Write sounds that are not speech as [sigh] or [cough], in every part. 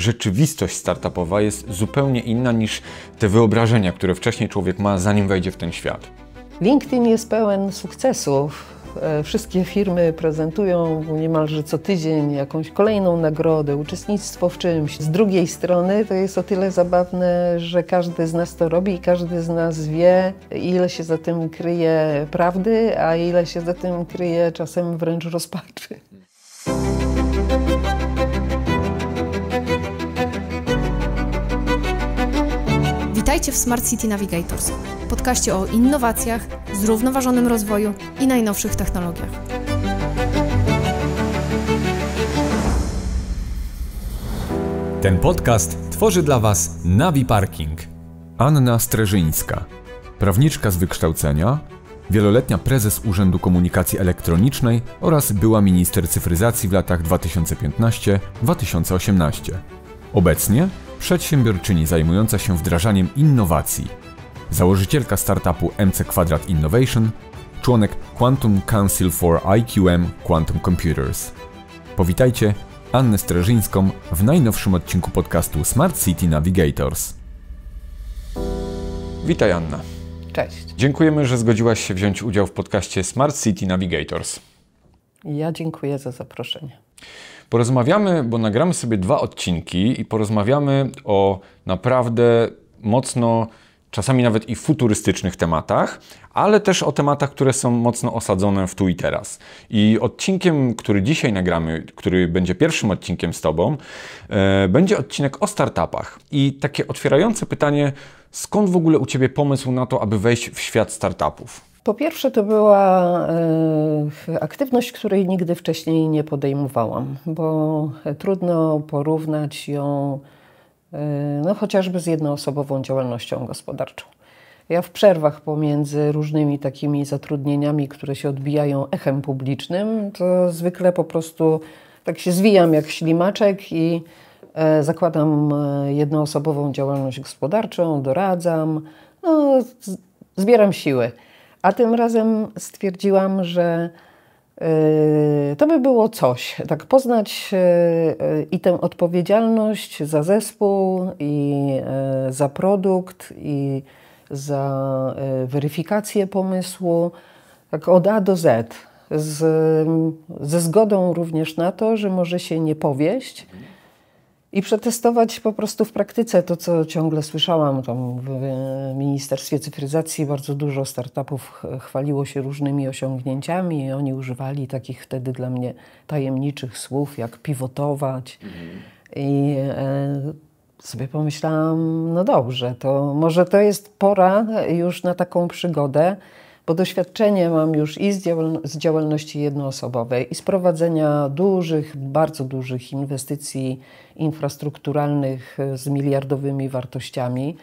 rzeczywistość startupowa jest zupełnie inna niż te wyobrażenia, które wcześniej człowiek ma, zanim wejdzie w ten świat. LinkedIn jest pełen sukcesów. E, wszystkie firmy prezentują niemalże co tydzień jakąś kolejną nagrodę, uczestnictwo w czymś. Z drugiej strony to jest o tyle zabawne, że każdy z nas to robi i każdy z nas wie, ile się za tym kryje prawdy, a ile się za tym kryje czasem wręcz rozpaczy. Witajcie w Smart City Navigators, podcaście o innowacjach, zrównoważonym rozwoju i najnowszych technologiach. Ten podcast tworzy dla Was Navi Parking. Anna Streżyńska, prawniczka z wykształcenia, wieloletnia prezes Urzędu Komunikacji Elektronicznej oraz była minister cyfryzacji w latach 2015-2018. Obecnie przedsiębiorczyni zajmująca się wdrażaniem innowacji, założycielka startupu MC Quadrat Innovation, członek Quantum Council for IQM Quantum Computers. Powitajcie Annę Strażyńską w najnowszym odcinku podcastu Smart City Navigators. Witaj Anna. Cześć. Dziękujemy, że zgodziłaś się wziąć udział w podcaście Smart City Navigators. Ja dziękuję za zaproszenie. Porozmawiamy, bo nagramy sobie dwa odcinki i porozmawiamy o naprawdę mocno czasami nawet i futurystycznych tematach, ale też o tematach, które są mocno osadzone w tu i teraz. I odcinkiem, który dzisiaj nagramy, który będzie pierwszym odcinkiem z Tobą, e, będzie odcinek o startupach. I takie otwierające pytanie, skąd w ogóle u Ciebie pomysł na to, aby wejść w świat startupów? Po pierwsze, to była e, aktywność, której nigdy wcześniej nie podejmowałam, bo trudno porównać ją e, no, chociażby z jednoosobową działalnością gospodarczą. Ja w przerwach pomiędzy różnymi takimi zatrudnieniami, które się odbijają echem publicznym, to zwykle po prostu tak się zwijam jak ślimaczek i e, zakładam jednoosobową działalność gospodarczą, doradzam, no, zbieram siły. A tym razem stwierdziłam, że y, to by było coś, tak poznać y, i tę odpowiedzialność za zespół, i y, za produkt, i za weryfikację pomysłu, tak od A do Z, z, ze zgodą również na to, że może się nie powieść, i przetestować po prostu w praktyce to, co ciągle słyszałam. Tam w Ministerstwie Cyfryzacji bardzo dużo startupów chwaliło się różnymi osiągnięciami i oni używali takich wtedy dla mnie tajemniczych słów, jak pivotować. Mhm. I e, sobie pomyślałam, no dobrze, to może to jest pora już na taką przygodę bo doświadczenie mam już i z, działal z działalności jednoosobowej, i z prowadzenia dużych, bardzo dużych inwestycji infrastrukturalnych e, z miliardowymi wartościami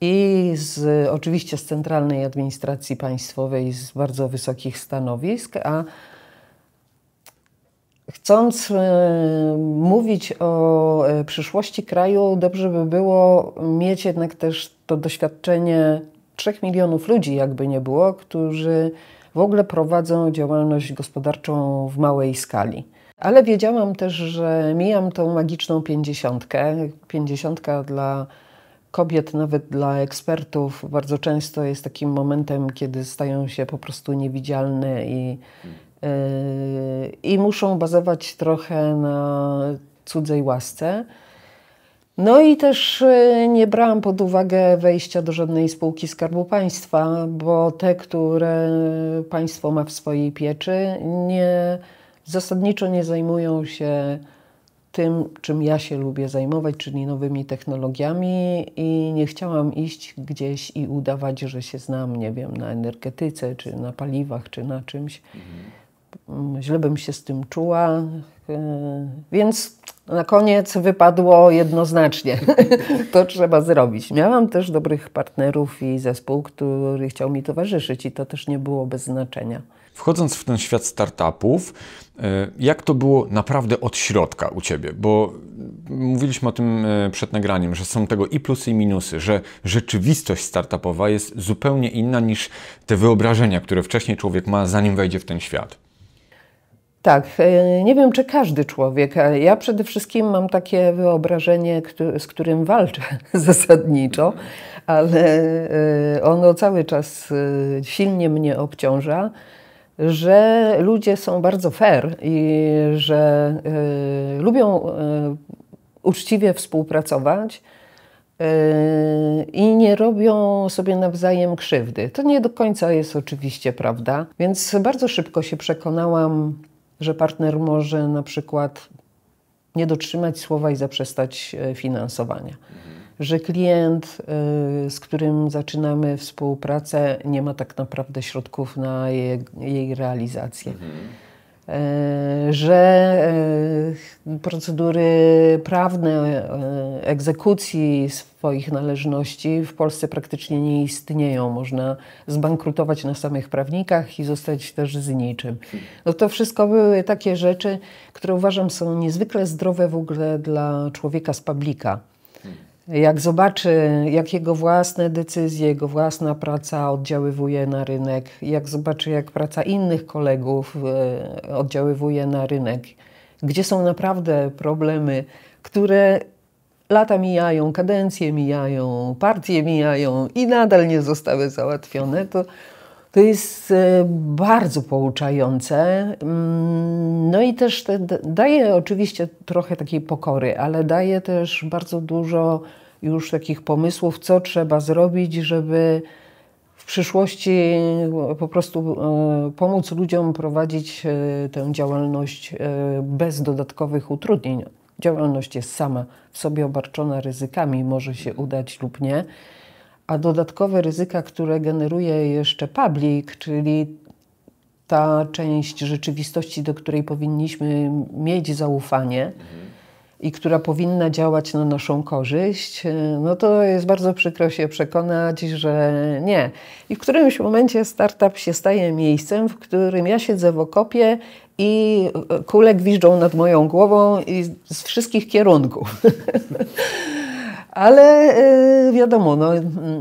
i z, oczywiście z centralnej administracji państwowej, z bardzo wysokich stanowisk, a chcąc e, mówić o e, przyszłości kraju, dobrze by było mieć jednak też to doświadczenie 3 milionów ludzi, jakby nie było, którzy w ogóle prowadzą działalność gospodarczą w małej skali. Ale wiedziałam też, że mijam tą magiczną pięćdziesiątkę. Pięćdziesiątka dla kobiet, nawet dla ekspertów, bardzo często jest takim momentem, kiedy stają się po prostu niewidzialne i, yy, i muszą bazować trochę na cudzej łasce. No i też y, nie brałam pod uwagę wejścia do żadnej spółki Skarbu Państwa, bo te, które państwo ma w swojej pieczy, nie, zasadniczo nie zajmują się tym, czym ja się lubię zajmować, czyli nowymi technologiami, i nie chciałam iść gdzieś i udawać, że się znam, nie wiem, na energetyce, czy na paliwach, czy na czymś. Mhm. Mm, źle bym się z tym czuła. E, więc na koniec wypadło jednoznacznie. [laughs] to trzeba zrobić. Miałam też dobrych partnerów i zespół, który chciał mi towarzyszyć, i to też nie było bez znaczenia. Wchodząc w ten świat startupów, e, jak to było naprawdę od środka u Ciebie? Bo mówiliśmy o tym e, przed nagraniem, że są tego i plusy, i minusy, że rzeczywistość startupowa jest zupełnie inna niż te wyobrażenia, które wcześniej człowiek ma, zanim wejdzie w ten świat. Tak, e, nie wiem czy każdy człowiek. Ja przede wszystkim mam takie wyobrażenie, z którym walczę [laughs] zasadniczo, ale e, ono cały czas e, silnie mnie obciąża, że ludzie są bardzo fair i że lubią uczciwie współpracować i nie robią sobie nawzajem krzywdy. To nie do końca jest oczywiście prawda, więc bardzo szybko się przekonałam, że partner może na przykład nie dotrzymać słowa i zaprzestać e, finansowania. Mhm. Że klient, e, z którym zaczynamy współpracę, nie ma tak naprawdę środków na jej, jej realizację. Mhm E, że e, procedury prawne e, egzekucji swoich należności w Polsce praktycznie nie istnieją. Można zbankrutować na samych prawnikach i zostać też z niczym. No to wszystko były takie rzeczy, które uważam są niezwykle zdrowe w ogóle dla człowieka z publika jak zobaczy, jak jego własne decyzje, jego własna praca oddziaływuje na rynek, jak zobaczy, jak praca innych kolegów e, oddziaływuje na rynek, gdzie są naprawdę problemy, które lata mijają, kadencje mijają, partie mijają i nadal nie zostały załatwione, to to jest e, bardzo pouczające. Mm, no i też te, daje oczywiście trochę takiej pokory, ale daje też bardzo dużo już takich pomysłów, co trzeba zrobić, żeby w przyszłości e, po prostu e, pomóc ludziom prowadzić tę działalność bez dodatkowych utrudnień. Działalność jest sama w sobie obarczona ryzykami, może się udać lub nie a dodatkowe ryzyka, które generuje jeszcze public, czyli ta część rzeczywistości, do której powinniśmy mieć zaufanie i która powinna działać na naszą korzyść, e, no to jest bardzo przykro się przekonać, że nie. I w którymś momencie startup się staje miejscem, w którym ja siedzę w okopie i e, kule gwiżdżą nad moją głową i z wszystkich kierunków. [laughs] Ale y, wiadomo, no,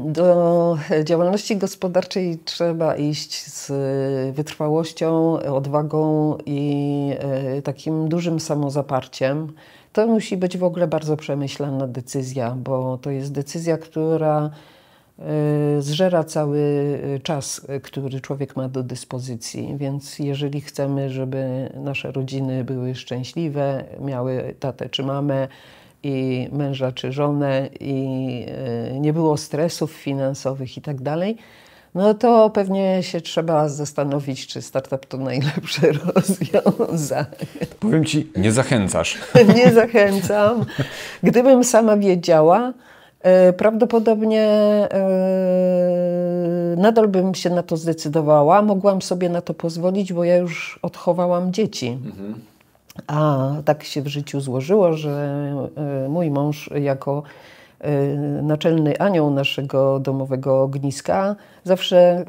do działalności gospodarczej trzeba iść z wytrwałością, odwagą i y, takim dużym samozaparciem. To musi być w ogóle bardzo przemyślana decyzja, bo to jest decyzja, która y, zżera cały czas, który człowiek ma do dyspozycji. Więc jeżeli chcemy, żeby nasze rodziny były szczęśliwe, miały tatę czy mamę, i męża czy żonę i e, nie było stresów finansowych i tak dalej, no to pewnie się trzeba zastanowić, czy startup to najlepsze [laughs] rozwiązanie. Powiem Ci, nie zachęcasz. [laughs] nie zachęcam. Gdybym sama wiedziała, e, prawdopodobnie e, nadal bym się na to zdecydowała. Mogłam sobie na to pozwolić, bo ja już odchowałam dzieci. Mhm. A tak się w życiu złożyło, że e, mój mąż jako e, naczelny anioł naszego domowego ogniska zawsze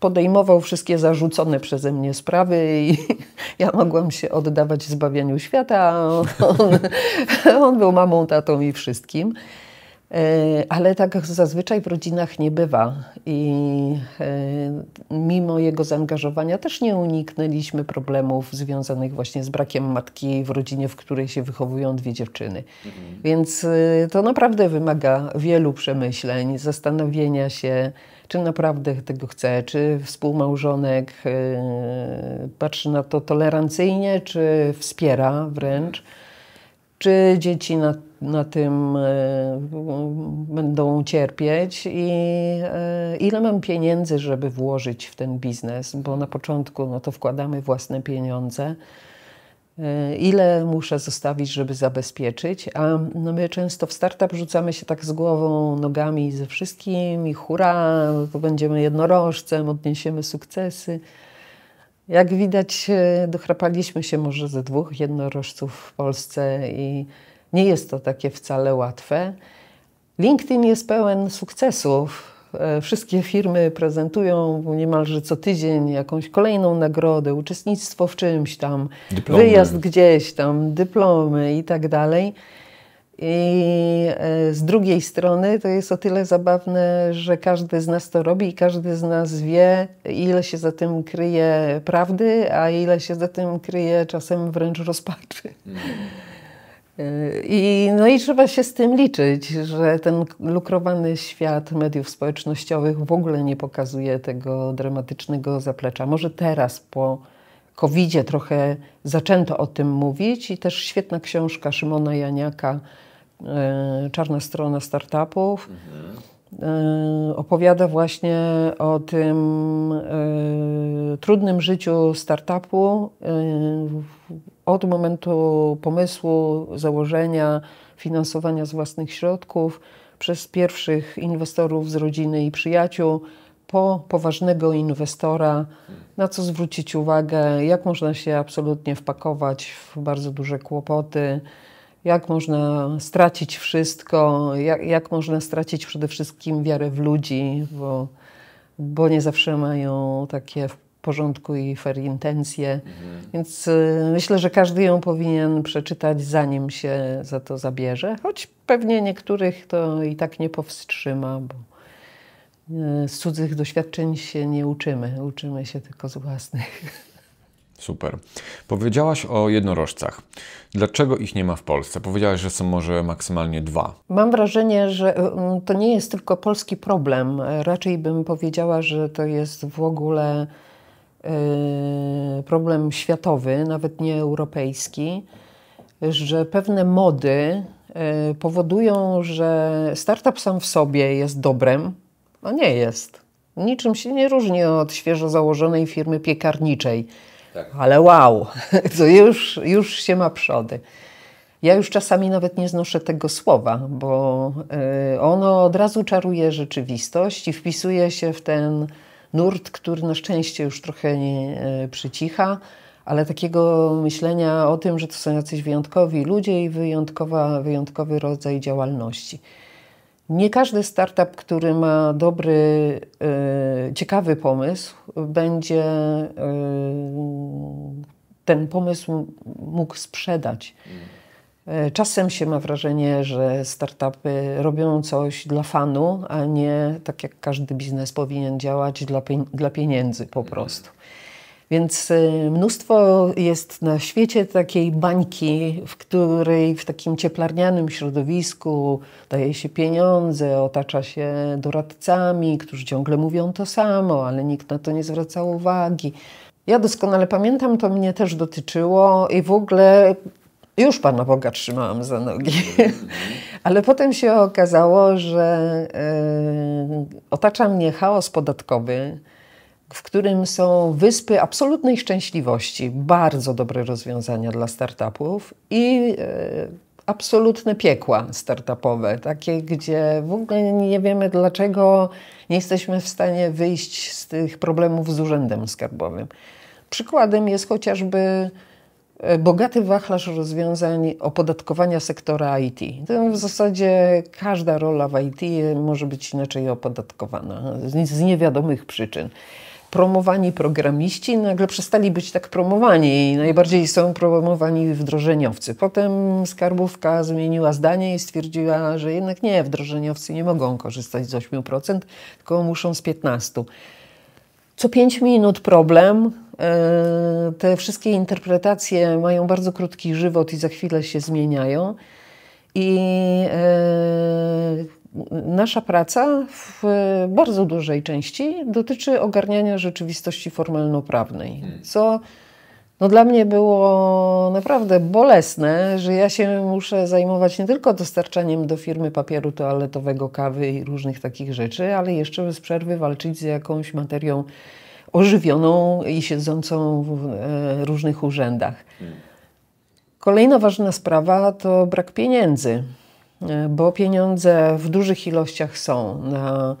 podejmował wszystkie zarzucone przeze mnie sprawy i [laughs] ja mogłam się oddawać zbawianiu świata, a [laughs] on, on był mamą, tatą i wszystkim. E, ale tak zazwyczaj w rodzinach nie bywa i e, mimo jego zaangażowania też nie uniknęliśmy problemów związanych właśnie z brakiem matki w rodzinie, w której się wychowują dwie dziewczyny. Mhm. Więc e, to naprawdę wymaga wielu przemyśleń, zastanowienia się, czy naprawdę tego chce, czy współmałżonek patrzy na to tolerancyjnie, czy wspiera wręcz. Mhm. Czy dzieci na, na tym e, będą cierpieć i e, ile mam pieniędzy, żeby włożyć w ten biznes, bo na początku no to wkładamy własne pieniądze e, ile muszę zostawić, żeby zabezpieczyć, a no my często w startup rzucamy się tak z głową, nogami ze wszystkim i hurra, bo będziemy jednorożcem, odniesiemy sukcesy. Jak widać, e, dochrapaliśmy się może ze dwóch jednorożców w Polsce i nie jest to takie wcale łatwe. LinkedIn jest pełen sukcesów. E, wszystkie firmy prezentują niemalże co tydzień jakąś kolejną nagrodę, uczestnictwo w czymś tam, dyplomy. wyjazd gdzieś tam, dyplomy i tak dalej. I e, z drugiej strony to jest o tyle zabawne, że każdy z nas to robi i każdy z nas wie, ile się za tym kryje prawdy, a ile się za tym kryje czasem wręcz rozpaczy. Mhm. E, I, no i trzeba się z tym liczyć, że ten lukrowany świat mediów społecznościowych w ogóle nie pokazuje tego dramatycznego zaplecza. Może teraz po covid trochę zaczęto o tym mówić i też świetna książka Szymona Janiaka E, czarna Strona Startupów. E, opowiada właśnie o tym e, trudnym życiu startupu od momentu pomysłu, założenia, finansowania z własnych środków, przez pierwszych inwestorów z rodziny i przyjaciół, po poważnego inwestora, na co zwrócić uwagę, jak można się absolutnie wpakować w bardzo duże kłopoty jak można stracić wszystko, jak, jak można stracić przede wszystkim wiarę w ludzi, bo, bo nie zawsze mają takie w porządku i fair intencje. Mhm. Więc y, myślę, że każdy ją powinien przeczytać, zanim się za to zabierze, choć pewnie niektórych to i tak nie powstrzyma, bo y, z cudzych doświadczeń się nie uczymy, uczymy się tylko z własnych. [laughs] Super. Powiedziałaś o jednorożcach. Dlaczego ich nie ma w Polsce? Powiedziałaś, że są może maksymalnie dwa. Mam wrażenie, że y, y, to nie jest tylko polski problem. Raczej bym powiedziała, że to jest w ogóle y, problem światowy, nawet nie europejski, że pewne mody powodują, że startup sam w sobie jest dobrem, a nie jest. Niczym się nie różni od świeżo założonej firmy piekarniczej. Tak. Ale wow, [laughs] to już, już się ma przody. Ja już czasami nawet nie znoszę tego słowa, bo y, ono od razu czaruje rzeczywistość i wpisuje się w ten nurt, który na szczęście już trochę nie y, przycicha, ale takiego myślenia o tym, że to są jacyś wyjątkowi ludzie i wyjątkowa, wyjątkowy rodzaj działalności. Nie każdy startup, który ma dobry, e, ciekawy pomysł, będzie e, ten pomysł mógł sprzedać. E, czasem się ma wrażenie, że startupy robią coś dla fanu, a nie tak jak każdy biznes powinien działać dla, dla pieniędzy po mhm. prostu. Więc y, mnóstwo jest na świecie takiej bańki, w której w takim cieplarnianym środowisku daje się pieniądze, otacza się doradcami, którzy ciągle mówią to samo, ale nikt na to nie zwraca uwagi. Ja doskonale pamiętam, to mnie też dotyczyło i w ogóle już Pana Boga trzymałam za nogi. [laughs] Ale potem się okazało, że yy, otacza mnie chaos podatkowy, w którym są wyspy absolutnej szczęśliwości, bardzo dobre rozwiązania dla startupów i e, absolutne piekła startupowe, takie, gdzie w ogóle nie wiemy dlaczego nie jesteśmy w stanie wyjść z tych problemów z urzędem skarbowym. Przykładem jest chociażby e, bogaty wachlarz rozwiązań opodatkowania sektora IT. W zasadzie każda rola w IT może być inaczej opodatkowana z niewiadomych przyczyn promowani programiści nagle przestali być tak promowani i najbardziej są promowani wdrożeniowcy. Potem skarbówka zmieniła zdanie i stwierdziła, że jednak nie, wdrożeniowcy nie mogą korzystać z 8%, tylko muszą z 15%. Co 5 minut problem. E, te wszystkie interpretacje mają bardzo krótki żywot i za chwilę się zmieniają. I e, Nasza praca w bardzo dużej części dotyczy ogarniania rzeczywistości formalno-prawnej, hmm. co no dla mnie było naprawdę bolesne, że ja się muszę zajmować nie tylko dostarczaniem do firmy papieru toaletowego, kawy i różnych takich rzeczy, ale jeszcze bez przerwy walczyć z jakąś materią ożywioną i siedzącą w e, różnych urzędach. Hmm. Kolejna ważna sprawa to brak pieniędzy. E, bo pieniądze w dużych ilościach są na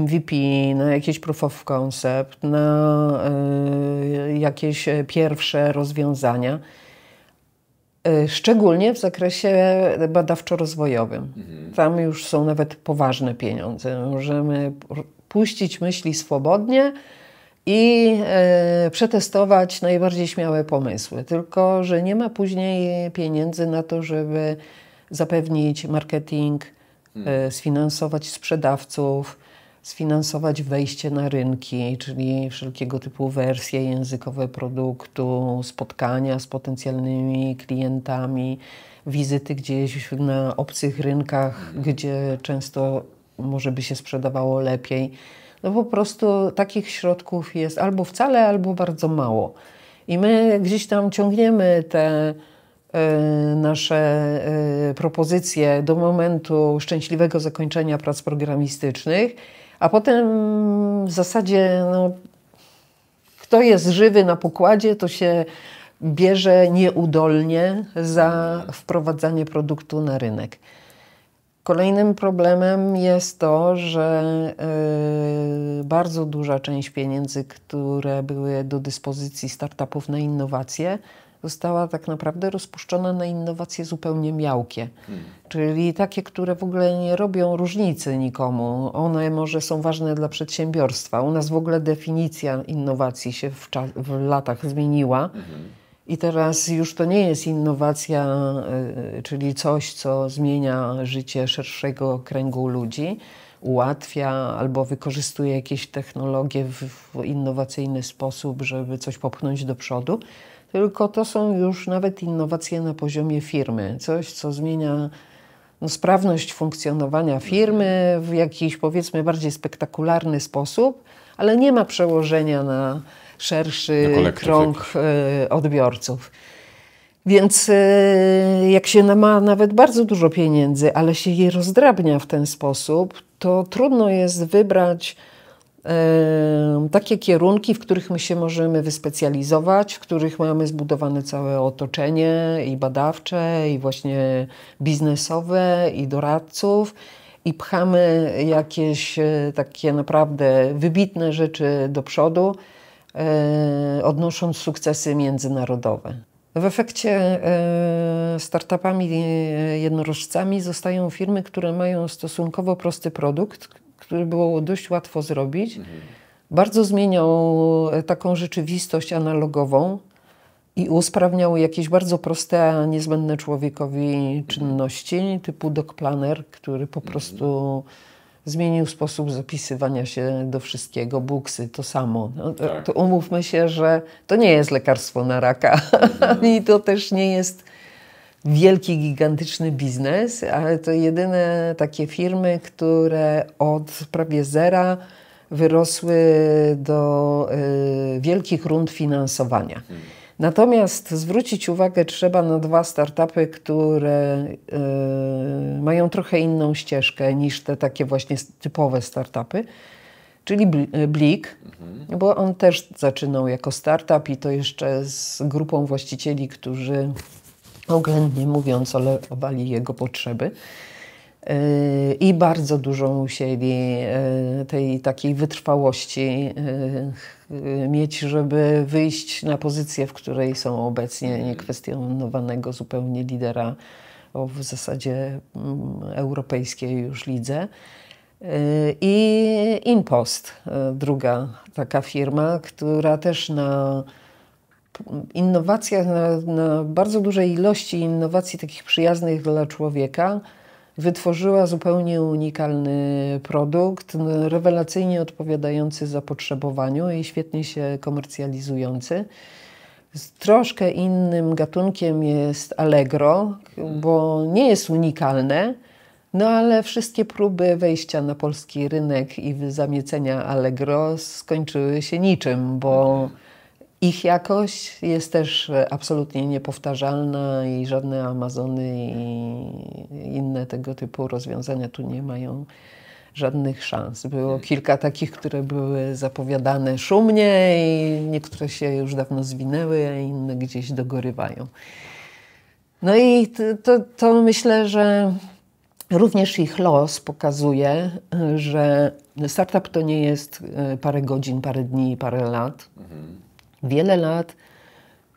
MVP, mm, na jakieś proof of concept, na e, jakieś e, pierwsze rozwiązania, szczególnie w zakresie badawczo-rozwojowym. Mhm. Tam już są nawet poważne pieniądze. Możemy puścić myśli swobodnie i przetestować najbardziej śmiałe pomysły, tylko że nie ma później pieniędzy na to, żeby zapewnić marketing, hmm. E, sfinansować sprzedawców, sfinansować wejście na rynki, czyli wszelkiego typu wersje językowe produktu, spotkania z potencjalnymi klientami, wizyty gdzieś na obcych rynkach, hmm. gdzie często może by się sprzedawało lepiej. No po prostu takich środków jest albo wcale, albo bardzo mało. I my gdzieś tam ciągniemy te Y, nasze y, propozycje do momentu szczęśliwego zakończenia prac programistycznych, a potem w zasadzie no, kto jest żywy na pokładzie, to się bierze nieudolnie za wprowadzanie produktu na rynek. Kolejnym problemem jest to, że yy, bardzo duża część pieniędzy, które były do dyspozycji startupów na innowacje, została tak naprawdę rozpuszczona na innowacje zupełnie miałkie, hmm. czyli takie, które w ogóle nie robią różnicy nikomu. One może są ważne dla przedsiębiorstwa. U nas w ogóle definicja innowacji się w, w latach zmieniła. Hmm. I teraz już to nie jest innowacja, y, czyli coś, co zmienia życie szerszego kręgu ludzi, ułatwia albo wykorzystuje jakieś technologie w innowacyjny sposób, żeby coś popchnąć do przodu tylko to są już nawet innowacje na poziomie firmy. Coś, co zmienia no, sprawność funkcjonowania firmy w jakiś powiedzmy bardziej spektakularny sposób, ale nie ma przełożenia na szerszy na krąg y, odbiorców. Więc y, jak się ma nawet bardzo dużo pieniędzy, ale się je rozdrabnia w ten sposób, to trudno jest wybrać takie kierunki, w których my się możemy wyspecjalizować, w których mamy zbudowane całe otoczenie i badawcze, i właśnie biznesowe, i doradców. I pchamy jakieś e, takie naprawdę wybitne rzeczy do przodu, e, odnosząc sukcesy międzynarodowe. W efekcie e, startupami jednorożcami zostają firmy, które mają stosunkowo prosty produkt, które było dość łatwo zrobić, mhm. bardzo zmieniał e, taką rzeczywistość analogową i usprawniał jakieś bardzo proste, a niezbędne człowiekowi mhm. czynności, typu doc planner, który po mhm. prostu zmienił sposób zapisywania się do wszystkiego, buksy to samo. No, to, tak. to, umówmy się, że to nie jest lekarstwo na raka, [laughs] mhm. ani to też nie jest wielki, gigantyczny biznes, ale to jedyne takie firmy, które od prawie zera wyrosły do y, wielkich rund finansowania. Hmm. Natomiast zwrócić uwagę trzeba na dwa startupy, które y, mają trochę inną ścieżkę niż te takie właśnie typowe startupy, czyli y, Blik, mhm. bo on też zaczynał jako startup i to jeszcze z grupą właścicieli, którzy oględnie mówiąc, ale obali jego potrzeby. Yy, I bardzo dużo musieli yy, tej takiej wytrwałości yy, mieć, żeby wyjść na pozycję, w której są obecnie mhm. niekwestionowanego zupełnie lidera w zasadzie mm, europejskiej już lidze. I Impost, druga taka firma, która też na innowacja na, na bardzo dużej ilości innowacji takich przyjaznych dla człowieka wytworzyła zupełnie unikalny produkt, no, rewelacyjnie odpowiadający zapotrzebowaniu i świetnie się komercjalizujący. Troszkę innym gatunkiem jest Allegro, bo nie jest unikalne, no ale wszystkie próby wejścia na polski rynek i zamiecenia Allegro skończyły się niczym, bo mhm ich jakość jest też e, absolutnie niepowtarzalna i żadne Amazony i inne tego typu rozwiązania tu nie mają żadnych szans. Było mhm. kilka takich, które były zapowiadane szumnie i niektóre się już dawno zwinęły, a inne gdzieś dogorywają. No i to, to, to myślę, że również ich los pokazuje, e, że startup to nie jest e, parę godzin, parę dni, parę lat. Mhm wiele lat,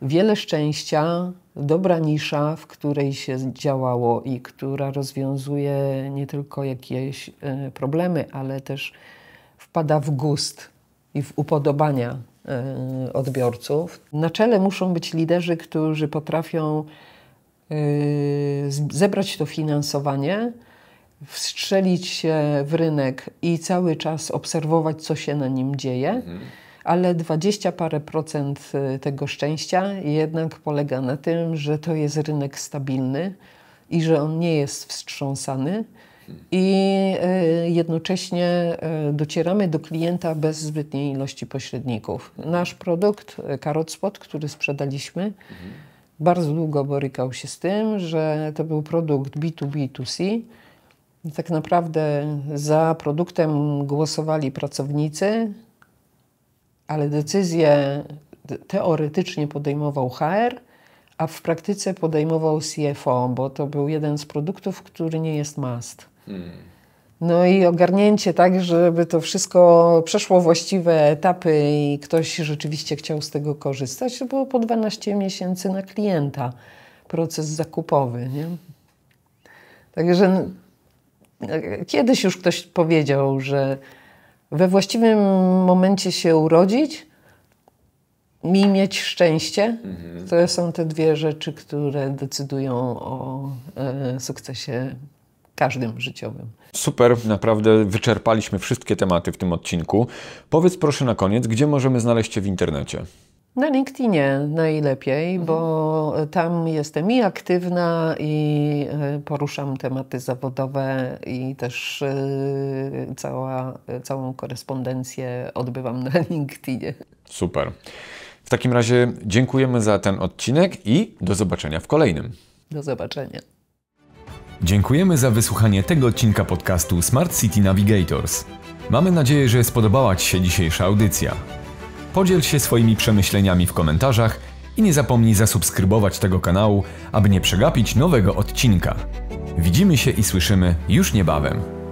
wiele szczęścia, dobra nisza, w której się działało i która rozwiązuje nie tylko jakieś e, problemy, ale też wpada w gust i w upodobania e, odbiorców. Na czele muszą być liderzy, którzy potrafią e, zebrać to finansowanie, wstrzelić się w rynek i cały czas obserwować, co się na nim dzieje. Mhm ale dwadzieścia parę procent y, tego szczęścia jednak polega na tym, że to jest rynek stabilny i że on nie jest wstrząsany. I y, jednocześnie y, docieramy do klienta bez zbytniej ilości pośredników. Nasz produkt, Karotspot, który sprzedaliśmy, mhm. bardzo długo borykał się z tym, że to był produkt B2B2C. Tak naprawdę za produktem głosowali pracownicy, ale decyzję teoretycznie podejmował HR, a w praktyce podejmował CFO, bo to był jeden z produktów, który nie jest must. Hmm. No i ogarnięcie tak, żeby to wszystko przeszło właściwe etapy i ktoś rzeczywiście chciał z tego korzystać, to było po 12 miesięcy na klienta proces zakupowy. Nie? Także e, kiedyś już ktoś powiedział, że we właściwym momencie się urodzić i mieć szczęście. Mhm. To są te dwie rzeczy, które decydują o e, sukcesie każdym życiowym. Super, naprawdę wyczerpaliśmy wszystkie tematy w tym odcinku. Powiedz proszę na koniec, gdzie możemy znaleźć Cię w internecie? Na LinkedInie najlepiej, mhm. bo tam jestem i aktywna, i e, poruszam tematy zawodowe, i też e, cała, całą korespondencję odbywam na [laughs] LinkedInie. Super. W takim razie dziękujemy za ten odcinek i do zobaczenia w kolejnym. Do zobaczenia. Dziękujemy za wysłuchanie tego odcinka podcastu Smart City Navigators. Mamy nadzieję, że spodobała Ci się dzisiejsza audycja podziel się swoimi przemyśleniami w komentarzach i nie zapomnij zasubskrybować tego kanału, aby nie przegapić nowego odcinka. Widzimy się i słyszymy już niebawem.